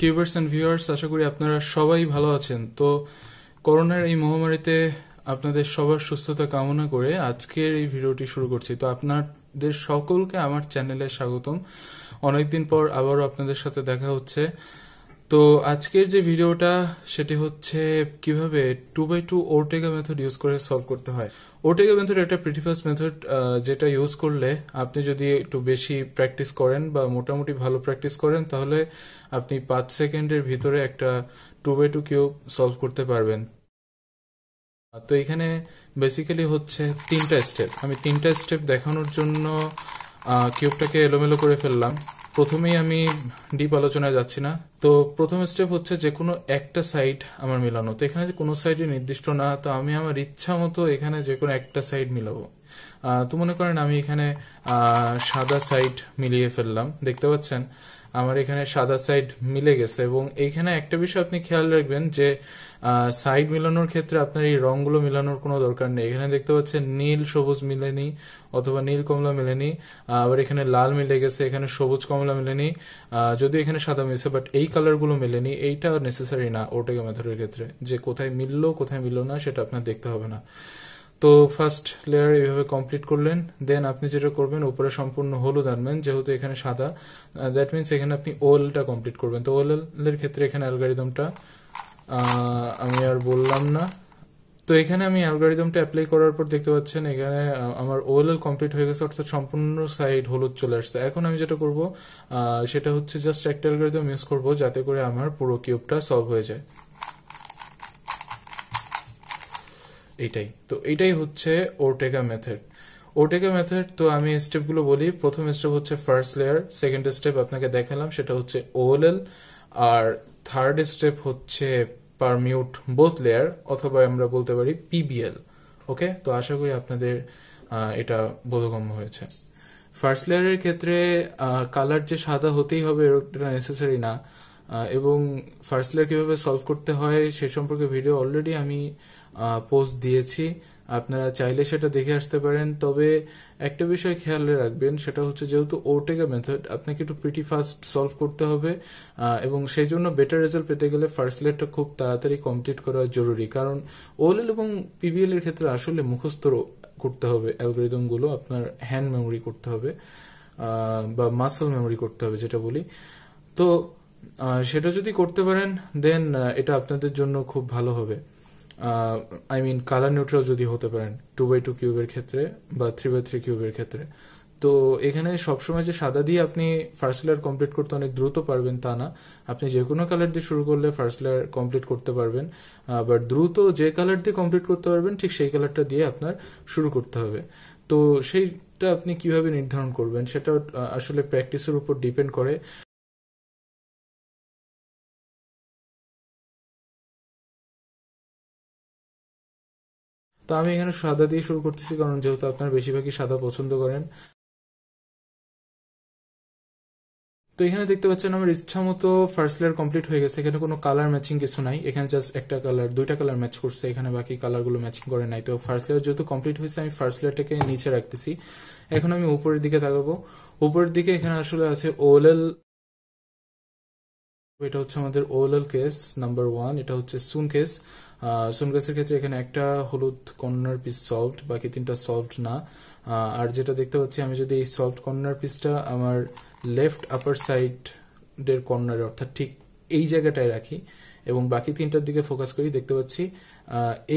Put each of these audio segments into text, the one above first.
কিউবার্স and viewers আশা করি আপনারা সবাই ভালো আছেন তো করোনার এই মহামারীতে আপনাদের সবার সুস্থতা কামনা করে আজকের এই ভিডিওটি শুরু করছি তো আপনাদের সকলকে আমার চ্যানেলে স্বাগতম অনেকদিন পর আবারও আপনাদের সাথে দেখা হচ্ছে তো আজকের যে ভিডিওটা সেটি হচ্ছে কিভাবে two by two Ortega method use করে সলভ করতে হয় ওটেগা মেথড একটা প্রিটিফাস মেথড যেটা ইউজ করলে আপনি যদি একটু বেশি প্র্যাকটিস করেন বা মোটামুটি ভালো প্র্যাকটিস করেন তাহলে আপনি পাঁচ সেকেন্ডের ভিতরে একটা two by two cube solve করতে পারবেন তো এখানে বেসিক্যালি হচ্ছে তিনটা স্টেপ আমি তিনটা স্টেপ দেখানোর জন্য কিউবটাকে এলোমেলো করে ফেললাম প্রথমেই আমি ডিপ আলোচনায় যাচ্ছি না তো প্রথম স্টেপ হচ্ছে যে কোনো একটা সাইড আমার মিলানো তো এখানে যে কোনো সাইডই নির্দিষ্ট না তো আমি আমার ইচ্ছা মতো এখানে যে কোনো একটা সাইড মিলাবো তো মনে করেন আমি এখানে সাদা সাইড মিলিয়ে ফেললাম দেখতে পাচ্ছেন আমার এখানে সাদা সাইড মিলে গেছে এবং এইখানে একটা বিষয় আপনি খেয়াল রাখবেন যে সাইড মিলানোর ক্ষেত্রে আপনার এই রঙগুলো মিলানোর কোনো দরকার নেই এখানে দেখতে পাচ্ছেন নীল সবুজ মিলেনি অথবা নীল কমলা মেলেনি আবার এখানে লাল মিলে গেছে এখানে সবুজ কমলা মেলেনি যদি এখানে সাদা মিলছে বাট এই কালারগুলো মেলেনি এইটা নেসেসারি না ওটেগা মেথডের ক্ষেত্রে যে কোথায় মিললো কোথায় মিললো না সেটা আপনার দেখতে হবে না তো ফার্স্ট লেয়ার এইভাবে কমপ্লিট করলেন দেন আপনি যেটা করবেন উপরে সম্পূর্ণ হলুদ আনবেন যেহেতু এখানে সাদা দ্যাট মিনস এখানে আপনি ওয়েলটা কমপ্লিট করবেন তো ওয়েল এর ক্ষেত্রে এখানে অ্যালগারিদমটা আমি আর বললাম না তো এখানে আমি অ্যালগারিদমটা অ্যাপ্লাই করার পর দেখতে পাচ্ছেন এখানে আমার ওএলএল কমপ্লিট হয়ে গেছে অর্থাৎ সম্পূর্ণ সাইড হলুদ চলে আসছে এখন আমি যেটা করব সেটা হচ্ছে জাস্ট একটা অ্যালগারিদম ইউজ করব যাতে করে আমার পুরো কিউবটা সলভ হয়ে যায় এটাই তো এটাই হচ্ছে ওটেকা মেথড ওটেকা মেথড তো আমি স্টেপগুলো বলি প্রথম স্টেপ হচ্ছে ফার্স্ট লেয়ার সেকেন্ড স্টেপ আপনাকে দেখালাম সেটা হচ্ছে ওএলএল আর থার্ড স্টেপ হচ্ছে পারমিউট বোথ লেয়ার অথবা আমরা বলতে পারি পিবিএল ওকে তো আশা করি আপনাদের এটা বোধগম্য হয়েছে ফার্স্ট লেয়ারের ক্ষেত্রে কালার যে সাদা হতেই হবে এরকম নেসেসারি না এবং ফার্স্ট লেয়ার কিভাবে সলভ করতে হয় সে সম্পর্কে ভিডিও অলরেডি আমি পোস্ট দিয়েছি আপনারা চাইলে সেটা দেখে আসতে পারেন তবে একটা বিষয় খেয়ালে রাখবেন সেটা হচ্ছে যেহেতু ওটেগা মেথড আপনাকে একটু প্রিটি ফাস্ট সলভ করতে হবে এবং সেই জন্য বেটার রেজাল্ট পেতে গেলে ফার্স্ট লেটটা খুব তাড়াতাড়ি কমপ্লিট করা জরুরি কারণ ওএলএল এবং পিবিএল এর ক্ষেত্রে আসলে মুখস্থ করতে হবে অ্যালগোরিদমগুলো আপনার হ্যান্ড মেমোরি করতে হবে বা মাসেল মেমোরি করতে হবে যেটা বলি তো সেটা যদি করতে পারেন দেন এটা আপনাদের জন্য খুব ভালো হবে আই মিন কালার নিউট্রাল যদি হতে পারেন টু বাই টু কিউবের ক্ষেত্রে বা থ্রি বাই থ্রি কিউবের ক্ষেত্রে তো এখানে সবসময় যে সাদা দিয়ে আপনি ফার্স্ট লেয়ার কমপ্লিট করতে অনেক দ্রুত পারবেন তা না আপনি যে কোনো কালার দিয়ে শুরু করলে ফার্স্ট লেয়ার কমপ্লিট করতে পারবেন বাট দ্রুত যে কালার দিয়ে কমপ্লিট করতে পারবেন ঠিক সেই কালারটা দিয়ে আপনার শুরু করতে হবে তো সেইটা আপনি কিভাবে নির্ধারণ করবেন সেটা আসলে প্র্যাকটিসের উপর ডিপেন্ড করে তো আমি এখানে সাদা দিয়ে শুরু করতেছি কারণ যেহেতু আপনারা বেশিরভাগই সাদা পছন্দ করেন তো এখানে দেখতে পাচ্ছেন আমার ইচ্ছা মতো ফার্স্ট লেয়ার কমপ্লিট হয়ে গেছে এখানে কোনো কালার ম্যাচিং কিছু নাই এখানে জাস্ট একটা কালার দুইটা কালার ম্যাচ করছে এখানে বাকি কালারগুলো ম্যাচিং করে নাই তো ফার্স্ট লেয়ার যেহেতু কমপ্লিট হয়েছে আমি ফার্স্ট লেয়ারটাকে নিচে রাখতেছি এখন আমি উপরের দিকে তাকাবো উপরের দিকে এখানে আসলে আছে ওলেল এটা হচ্ছে আমাদের ওলেল কেস নাম্বার ওয়ান এটা হচ্ছে সুন কেস সোনগ্রাসের ক্ষেত্রে এখানে একটা হলুদ কর্নার পিস সলভড বাকি তিনটা সলভড না আর যেটা দেখতে পাচ্ছি আমি যদি এই সলভড কর্নার পিসটা আমার লেফট আপার সাইডের কর্নারে অর্থাৎ ঠিক এই জায়গাটায় রাখি এবং বাকি তিনটার দিকে ফোকাস করি দেখতে পাচ্ছি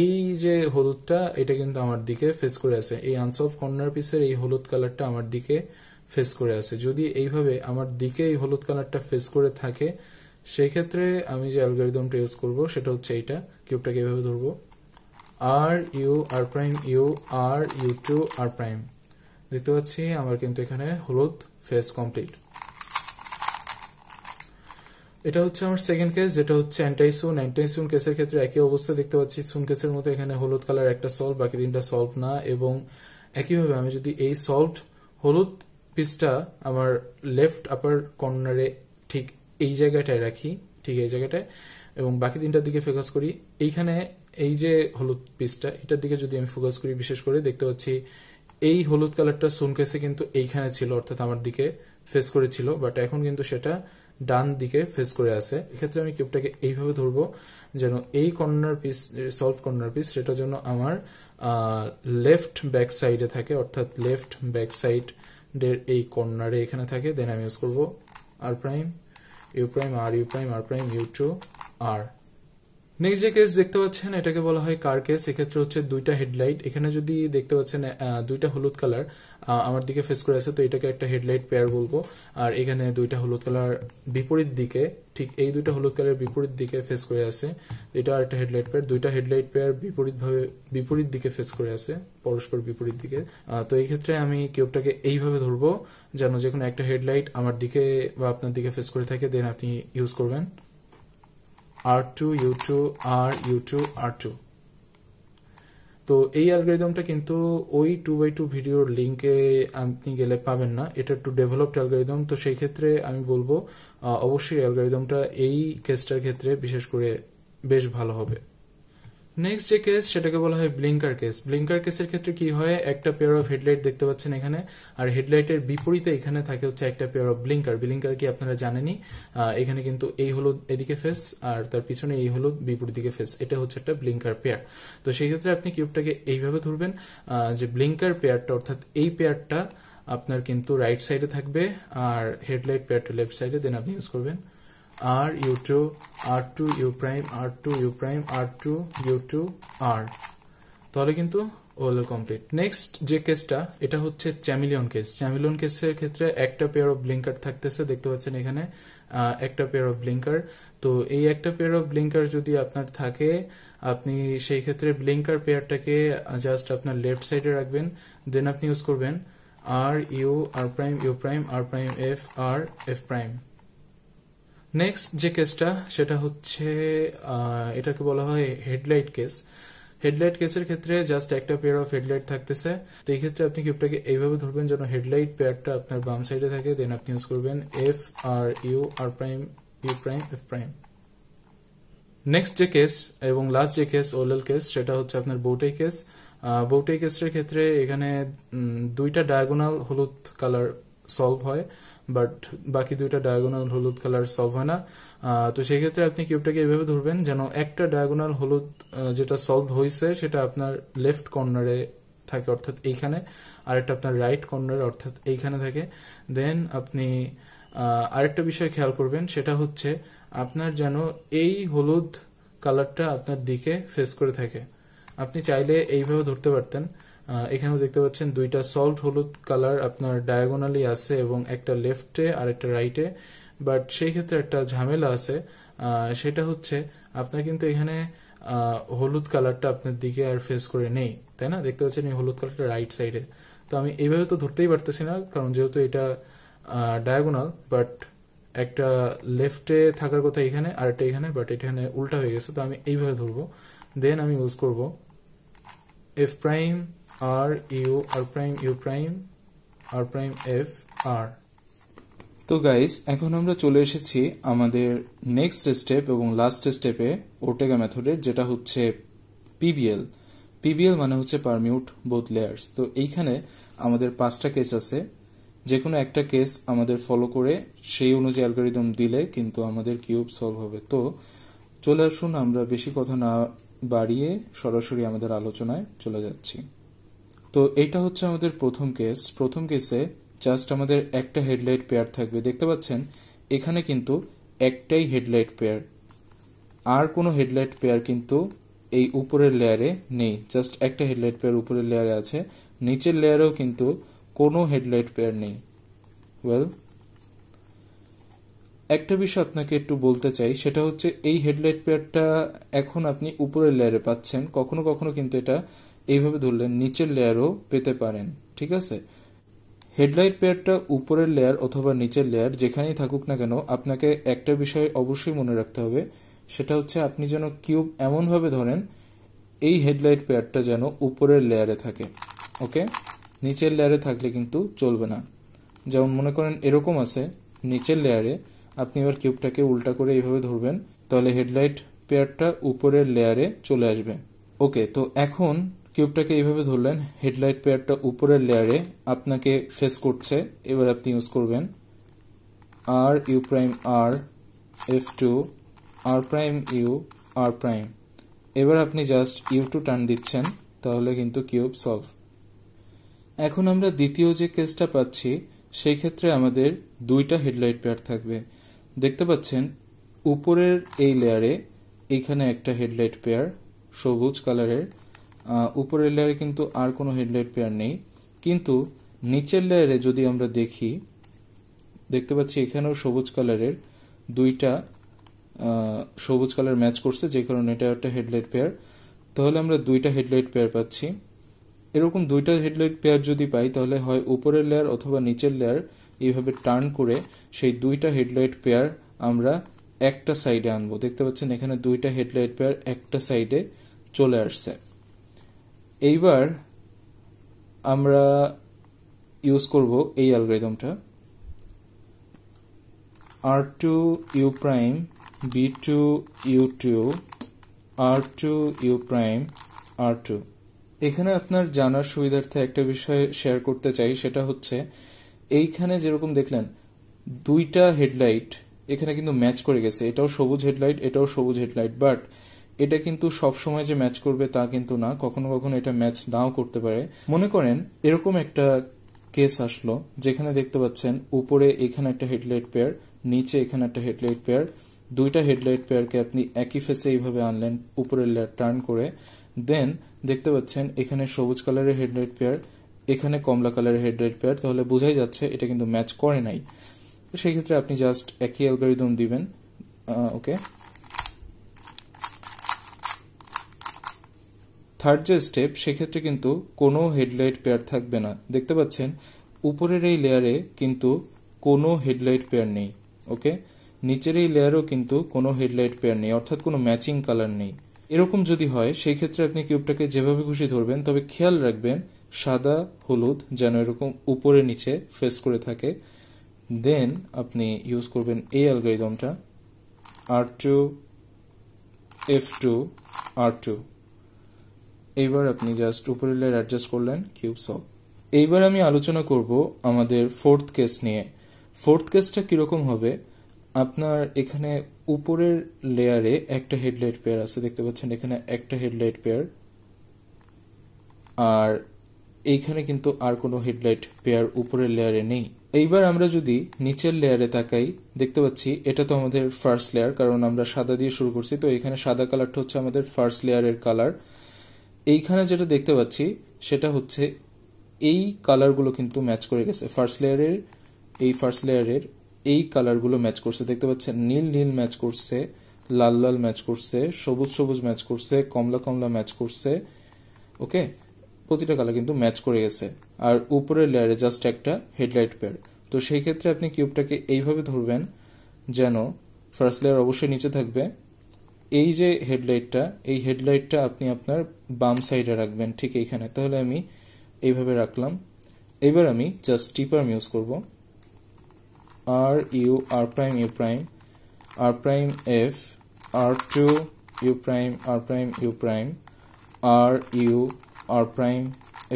এই যে হলুদটা এটা কিন্তু আমার দিকে ফেস করে আছে এই আনসলভ কর্নার পিসের এই হলুদ কালারটা আমার দিকে ফেস করে আছে যদি এইভাবে আমার দিকে এই হলুদ কালারটা ফেস করে থাকে সেই ক্ষেত্রে আমি যে অ্যালগোরিদমটা ইউজ করব সেটা হচ্ছে এইটা কিউবটাকে এভাবে ধরবো R U R prime U R U two R prime দেখতে পাচ্ছি আমার কিন্তু এখানে হলুদ ফেস কমপ্লিট এটা হচ্ছে আমার সেকেন্ড কেস যেটা হচ্ছে অ্যান্টাইসুন অ্যান্টাইসুন কেসের ক্ষেত্রে একই অবস্থা দেখতে পাচ্ছি সুন কেসের মতো এখানে হলুদ কালার একটা সলভ বাকি তিনটা সলভ না এবং একইভাবে আমি যদি এই সলভ হলুদ পিসটা আমার লেফট আপার কর্নারে ঠিক এই জায়গাটায় রাখি ঠিক এই জায়গাটায় এবং বাকি তিনটার দিকে ফোকাস করি এইখানে এই যে হলুদ পিসটা এটার দিকে যদি আমি ফোকাস করি বিশেষ করে দেখতে পাচ্ছি এই হলুদ কালারটা সুনকেসে কিন্তু এইখানে ছিল অর্থাৎ আমার দিকে ফেস করেছিল বাট এখন কিন্তু সেটা ডান দিকে ফেস করে আছে এক্ষেত্রে আমি কিউবটাকে এইভাবে ধরবো যেন এই corner piece solve corner piece সেটা যেন আমার লেফট ব্যাক সাইডে থাকে অর্থাৎ লেফট ব্যাক সাইড এই কর্নারে এখানে থাকে দেন আমি ইউজ করবো R prime u prime r u prime r prime u two r next যে কেস দেখতে পাচ্ছেন এটাকে বলা হয় কার কেস এক্ষেত্রে হচ্ছে দুইটা হেডলাইট এখানে যদি দেখতে পাচ্ছেন দুইটা হলুদ কালার আমার দিকে ফেস করে আছে তো এটাকে একটা হেডলাইট পেয়ার বলবো আর এখানে দুইটা হলুদ কালার বিপরীত দিকে ঠিক এই দুইটা হলুদ কালারের বিপরীত দিকে ফেস করে আছে এটা আর একটা হেডলাইট পেয়ার দুইটা হেডলাইট পেয়ার বিপরীতভাবে বিপরীত দিকে ফেস করে আছে পরস্পর বিপরীত দিকে তো এই ক্ষেত্রে আমি কিউবটাকে এইভাবে ধরবো যেন যে কোনো একটা হেডলাইট আমার দিকে বা আপনার দিকে ফেস করে থাকে দেন আপনি ইউজ করবেন R two R2 U2 R R two তো এই অ্যালগোরিদমটা কিন্তু ওই টু বাই টু ভিডিওর লিঙ্কে আপনি গেলে পাবেন না এটা একটু ডেভেলপড অ্যালগোরিদম তো সেই ক্ষেত্রে আমি বলবো অবশ্যই অ্যালগোরিদমটা এই কেসটার ক্ষেত্রে বিশেষ করে বেশ ভালো হবে নেক্সট যে কেস সেটাকে বলা হয় ব্লিঙ্কার কেস ব্লিঙ্কার কেসের ক্ষেত্রে কি হয় একটা পেয়ার অফ হেডলাইট দেখতে পাচ্ছেন এখানে আর হেডলাইটের বিপরীতে এখানে থাকে হচ্ছে একটা পেয়ার অফ ব্লিঙ্কার ব্লিঙ্কার কি আপনারা জানেনি এখানে কিন্তু এই হলো এদিকে ফেস আর তার পিছনে এই হলো বিপরীত দিকে ফেস এটা হচ্ছে একটা ব্লিঙ্কার পেয়ার তো সেই ক্ষেত্রে আপনি কিউবটাকে এইভাবে ধরবেন যে ব্লিঙ্কার পেয়ারটা অর্থাৎ এই পেয়ারটা আপনার কিন্তু রাইট সাইডে থাকবে আর হেডলাইট পেয়ারটা লেফট সাইডে দেন আপনি ইউজ করবেন R U2 R2 U prime R2 U prime R2 U2 R তাহলে কিন্তু ওএলএল কমপ্লিট নেক্সট যে কেসটা এটা হচ্ছে চ্যামিলিয়ন কেস চ্যামিলিয়ন কেসের ক্ষেত্রে একটা পেয়ার অফ ব্লিঙ্কার থাকতেছে দেখতে পাচ্ছেন এখানে একটা পেয়ার অফ ব্লিঙ্কার তো এই একটা পেয়ার অফ ব্লিঙ্কার যদি আপনার থাকে আপনি সেই ক্ষেত্রে ব্লিঙ্কার পেয়ারটাকে জাস্ট আপনার লেফট সাইডে রাখবেন দেন আপনি ইউজ করবেন R U R prime U prime R prime F R F prime next যে কেসটা সেটা হচ্ছে এটাকে বলা হয় হেডলাইট কেস হেডলাইট কেসের ক্ষেত্রে জাস্ট একটা পেয়ার অফ হেডলাইট থাকতেছে তো এই ক্ষেত্রে আপনি কিউবটাকে এইভাবে ধরবেন যেন হেডলাইট পেয়ারটা আপনার বাম সাইডে থাকে দেন আপনি ইউজ করবেন F R U R prime U prime F prime next যে কেস এবং লাস্ট যে কেস ওলাল কেস সেটা হচ্ছে আপনার বোটাই কেস বোটাই কেসের ক্ষেত্রে এখানে দুইটা ডায়াগোনাল হলুদ কালার সলভ হয় বাট বাকি দুইটা ডায়াগোনাল হলুদ কালার সলভ হয় না তো সেই ক্ষেত্রে আপনি কিউবটাকে এভাবে ধরবেন যেন একটা ডায়াগোনাল হলুদ যেটা সলভ হয়েছে সেটা আপনার লেফট কর্নারে থাকে অর্থাৎ এইখানে আর একটা আপনার রাইট কর্নারে অর্থাৎ এইখানে থাকে দেন আপনি আরেকটা বিষয় খেয়াল করবেন সেটা হচ্ছে আপনার যেন এই হলুদ কালারটা আপনার দিকে ফেস করে থাকে আপনি চাইলে এইভাবে ধরতে পারতেন এখানে দেখতে পাচ্ছেন দুইটা সল্ট হলুদ কালার আপনার ডায়াগোনালি আছে এবং একটা লেফটে আর একটা রাইটে বাট সেই ক্ষেত্রে একটা ঝামেলা আছে সেটা হচ্ছে আপনার কিন্তু এখানে হলুদ কালারটা আপনার দিকে আর ফেস করে নেই তাই না দেখতে পাচ্ছেন এই হলুদ কালারটা রাইট সাইডে তো আমি এইভাবে তো ধরতেই পারতেছি না কারণ যেহেতু এটা ডায়াগোনাল বাট একটা লেফটে থাকার কথা এখানে আর একটা এখানে বাট এখানে উল্টা হয়ে গেছে তো আমি এইভাবে ধরবো দেন আমি ইউজ করব F prime R U R prime U prime R prime F R তো গাইস এখন আমরা চলে এসেছি আমাদের নেক্সট স্টেপ এবং লাস্ট স্টেপে ওটেগা মেথডের যেটা হচ্ছে পিবিএল পিবিএল মানে হচ্ছে পারমিউট বোথ লেয়ার্স তো এইখানে আমাদের পাঁচটা কেস আছে যে কোনো একটা কেস আমাদের ফলো করে সেই অনুযায়ী অ্যালগোরিদম দিলে কিন্তু আমাদের কিউব সলভ হবে তো চলে আসুন আমরা বেশি কথা না বাড়িয়ে সরাসরি আমাদের আলোচনায় চলে যাচ্ছি তো এটা হচ্ছে আমাদের প্রথম কেস প্রথম কেসে জাস্ট আমাদের একটা হেডলাইট পেয়ার থাকবে দেখতে পাচ্ছেন এখানে কিন্তু একটাই হেডলাইট পেয়ার আর কোনো হেডলাইট পেয়ার কিন্তু এই উপরের লেয়ারে নেই জাস্ট একটা হেডলাইট পেয়ার উপরের লেয়ারে আছে নিচের লেয়ারেও কিন্তু কোনো হেডলাইট পেয়ার নেই ওয়েল একটা বিষয় আপনাকে একটু বলতে চাই সেটা হচ্ছে এই হেডলাইট পেয়ারটা এখন আপনি উপরের লেয়ারে পাচ্ছেন কখনো কখনো কিন্তু এটা এইভাবে ধরলে নিচের লেয়ারও পেতে পারেন ঠিক আছে হেডলাইট পেয়ারটা উপরের লেয়ার অথবা নিচের লেয়ার যেখানেই থাকুক না কেন আপনাকে একটা বিষয় অবশ্যই মনে রাখতে হবে সেটা হচ্ছে আপনি যেন কিউব এমনভাবে ধরেন এই হেডলাইট পেয়ারটা যেন উপরের লেয়ারে থাকে ওকে নিচের লেয়ারে থাকলে কিন্তু চলবে না যেমন মনে করেন এরকম আছে নিচের লেয়ারে আপনি এবার কিউবটাকে উল্টা করে এইভাবে ধরবেন তাহলে হেডলাইট পেয়ারটা উপরের লেয়ারে চলে আসবে ওকে তো এখন কিউবটাকে এইভাবে ধরলেন হেডলাইট পেয়ারটা উপরের লেয়ারে আপনাকে ফেস করছে এবার আপনি ইউজ করবেন R U prime R F two R prime U R prime এবার আপনি জাস্ট ইউ টু টার্ন দিচ্ছেন তাহলে কিন্তু কিউব সলভ এখন আমরা দ্বিতীয় যে কেসটা পাচ্ছি সেই ক্ষেত্রে আমাদের দুইটা হেডলাইট পেয়ার থাকবে দেখতে পাচ্ছেন উপরের এই লেয়ারে এখানে একটা হেডলাইট পেয়ার সবুজ কালারের উপরের লেয়ারে কিন্তু আর কোনো হেডলাইট পেয়ার নেই কিন্তু নিচের লেয়ারে যদি আমরা দেখি দেখতে পাচ্ছি এখানেও সবুজ কালারের দুইটা সবুজ কালার ম্যাচ করছে যে কারণে এটা একটা হেডলাইট পেয়ার তাহলে আমরা দুইটা হেডলাইট পেয়ার পাচ্ছি এরকম দুইটা হেডলাইট পেয়ার যদি পাই তাহলে হয় উপরের লেয়ার অথবা নিচের লেয়ার এইভাবে টার্ন করে সেই দুইটা হেডলাইট পেয়ার আমরা একটা সাইডে আনবো দেখতে পাচ্ছেন এখানে দুইটা হেডলাইট পেয়ার একটা সাইডে চলে আসছে এইবার আমরা ইউজ করব এই অ্যালগোরিদমটা R two U prime B two U two R two U prime R two এখানে আপনার জানার সুবিধার্থে একটা বিষয় শেয়ার করতে চাই সেটা হচ্ছে এইখানে যেরকম দেখলেন দুইটা হেডলাইট এখানে কিন্তু ম্যাচ করে গেছে এটাও সবুজ হেডলাইট এটাও সবুজ হেডলাইট বাট এটা কিন্তু সবসময় যে ম্যাচ করবে তা কিন্তু না কখনো কখনো এটা ম্যাচ নাও করতে পারে মনে করেন এরকম একটা কেস আসলো যেখানে দেখতে পাচ্ছেন উপরে এখানে একটা হেডলাইট পেয়ার নিচে এখানে একটা হেডলাইট পেয়ার দুইটা হেডলাইট পেয়ারকে আপনি একই ফেসে এইভাবে আনলেন উপরের টার্ন করে দেন দেখতে পাচ্ছেন এখানে সবুজ কালারের হেডলাইট পেয়ার এখানে কমলা কালারের হেডলাইট পেয়ার তাহলে বোঝাই যাচ্ছে এটা কিন্তু ম্যাচ করে নাই সেক্ষেত্রে আপনি জাস্ট একই অ্যালগোরিদম দিবেন ওকে থার্ড যে স্টেপ সেক্ষেত্রে কিন্তু কোনো হেডলাইট পেয়ার থাকবে না দেখতে পাচ্ছেন উপরের এই লেয়ারে কিন্তু কোনো হেডলাইট পেয়ার নেই ওকে নিচের এই লেয়ারও কিন্তু কোনো হেডলাইট পেয়ার নেই অর্থাৎ কোনো ম্যাচিং কালার নেই এরকম যদি হয় সেই ক্ষেত্রে আপনি কিউবটাকে যেভাবে খুশি ধরবেন তবে খেয়াল রাখবেন সাদা হলুদ যেন এরকম উপরে নিচে ফেস করে থাকে দেন আপনি ইউজ করবেন এই অ্যালগারিদমটা R two F two R two এইবার আপনি জাস্ট উপরের লেয়ার অ্যাডজাস্ট করলেন কিউব সব এইবার আমি আলোচনা করব আমাদের ফোর্থ কেস নিয়ে ফোর্থ কেসটা কিরকম হবে আপনার এখানে উপরের লেয়ারে একটা হেডলাইট পেয়ার আছে দেখতে পাচ্ছেন এখানে একটা হেডলাইট পেয়ার আর এইখানে কিন্তু আর কোনো হেডলাইট পেয়ার উপরের লেয়ারে নেই এইবার আমরা যদি নিচের লেয়ারে তাকাই দেখতে পাচ্ছি এটা তো আমাদের ফার্স্ট লেয়ার কারণ আমরা সাদা দিয়ে শুরু করছি তো এখানে সাদা কালারটা হচ্ছে আমাদের ফার্স্ট লেয়ারের কালার এইখানে যেটা দেখতে পাচ্ছি সেটা হচ্ছে এই কালারগুলো কিন্তু ম্যাচ করে গেছে ফার্স্ট লেয়ারের এই ফার্স্ট লেয়ারের এই কালারগুলো ম্যাচ করছে দেখতে পাচ্ছেন নীল নীল ম্যাচ করছে লাল লাল ম্যাচ করছে সবুজ সবুজ ম্যাচ করছে কমলা কমলা ম্যাচ করছে ওকে প্রতিটা কালার কিন্তু ম্যাচ করে গেছে আর উপরের লেয়ারে জাস্ট একটা হেডলাইট পেয়ার তো সেই ক্ষেত্রে আপনি কিউবটাকে এইভাবে ধরবেন যেন ফার্স্ট লেয়ার অবশ্যই নিচে থাকবে এই যে হেডলাইটটা এই হেডলাইটটা আপনি আপনার বাম সাইডে রাখবেন ঠিক এইখানে তাহলে আমি এইভাবে রাখলাম এবার আমি জাস্ট টিপার ইউজ করব R U R prime U prime R prime F R two U prime R prime U prime R U R prime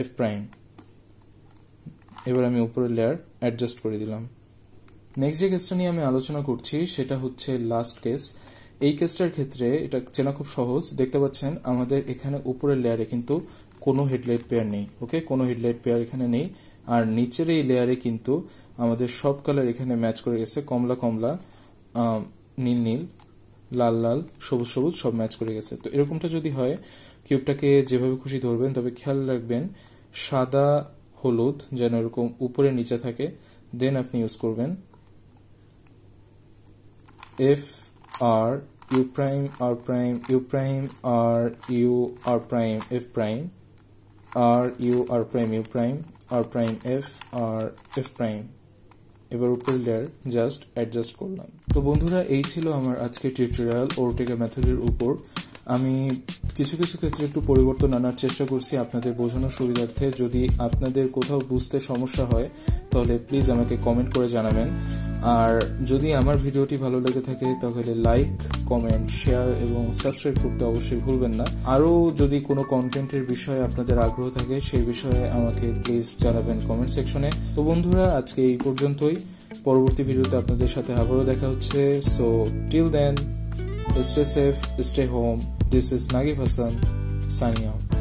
F prime এবার আমি উপরে লেয়ার অ্যাডজাস্ট করে দিলাম নেক্সট যে কেসটা নিয়ে আমি আলোচনা করছি সেটা হচ্ছে লাস্ট কেস এই কেসটার ক্ষেত্রে এটা চেনা খুব সহজ দেখতে পাচ্ছেন আমাদের এখানে উপরের লেয়ারে কিন্তু কোনো হেডলাইট পেয়ার নেই ওকে কোনো হেডলাইট পেয়ার এখানে নেই আর নিচের এই লেয়ারে কিন্তু আমাদের সব কালার এখানে ম্যাচ করে গেছে কমলা কমলা নীল নীল লাল লাল সবুজ সবুজ সব ম্যাচ করে গেছে তো এরকমটা যদি হয় কিউবটাকে যেভাবে খুশি ধরবেন তবে খেয়াল রাখবেন সাদা হলুদ যেন এরকম উপরে নিচে থাকে দেন আপনি ইউজ করবেন F R u prime r prime u prime r u r prime f prime r u r prime u prime r prime f r f prime এবার উপরে লেয়ার জাস্ট অ্যাডজাস্ট করলাম তো বন্ধুরা এই ছিল আমার আজকে টিউটোরিয়াল ওরটেকা মেথডের উপর আমি কিছু কিছু ক্ষেত্রে একটু পরিবর্তন আনার চেষ্টা করছি আপনাদের বোঝানোর সুবিধার্থে যদি আপনাদের কোথাও বুঝতে সমস্যা হয় তাহলে প্লিজ আমাকে কমেন্ট করে জানাবেন আর যদি আমার ভিডিওটি ভালো লেগে থাকে তাহলে লাইক কমেন্ট শেয়ার এবং সাবস্ক্রাইব করতে অবশ্যই ভুলবেন না আরও যদি কোনো কন্টেন্টের বিষয়ে আপনাদের আগ্রহ থাকে সেই বিষয়ে আমাকে প্লিজ জানাবেন কমেন্ট সেকশনে তো বন্ধুরা আজকে এই পর্যন্তই পরবর্তী ভিডিওতে আপনাদের সাথে আবারও দেখা হচ্ছে so till then Stay safe, stay home. This is Nagi Hassan signing out.